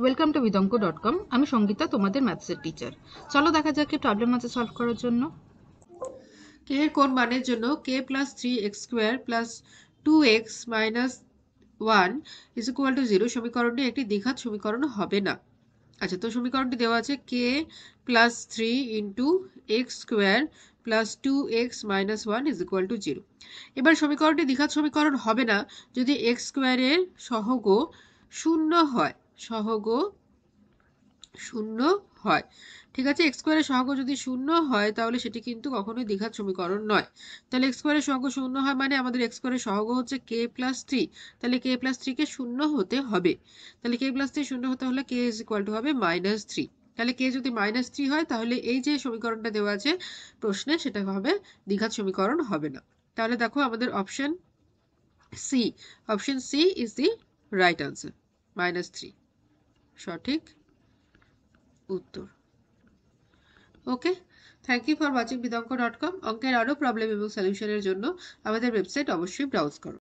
welcome to বিদঙ্ক dot com আমি সঙ্গীতা তোমাদের ম্যাথসের টিচার চলো দেখা যাক প্রবলেম আছে সলভ করার জন্য কে এর কোন মানের জন্য k plus three x square plus two x minus one is equal to zero সমীকরণটি একটি দ্বিঘাত সমীকরণ হবে না আচ্ছা তো সমীকরণটি দেওয়া আছে k plus three into x square plus two x minus one is equal to zero এবার সমীকরণটি দ্বিঘাত সমীকরণ হবে না যদি এক্স স্কোয়ারের সহগ শূন্য হয় সহগ শূন্য হয় ঠিক আছে এক্স স্কোয়ারের সহগ যদি শূন্য হয় তাহলে সেটি কিন্তু কখনোই দীঘার সমীকরণ নয় তাহলে এক্স স্কোয়ারের সহগ শূন্য হয় মানে আমাদের এক্স স্কোয়ারের সহগ হচ্ছে কে প্লাস থ্রি তাহলে কে প্লাস থ্রিকে শূন্য হতে হবে তাহলে কে প্লাস থ্রি শূন্য হতে হলে কে ইজ ইকুয়াল টু হবে মাইনাস থ্রি তাহলে কে যদি মাইনাস থ্রি হয় তাহলে এই যে সমীকরণটা দেওয়া আছে প্রশ্নে সেটা হবে দীঘার সমীকরণ হবে না তাহলে দেখো আমাদের option C option C is the right answer minus three সঠিক উত্তর okay thank you for watching বিদঙ্ক ডট কম অঙ্কের আরও প্রবলেম এবং সলিউশনের জন্য আমাদের ওয়েবসাইট অবশ্যই ব্রাউজ করো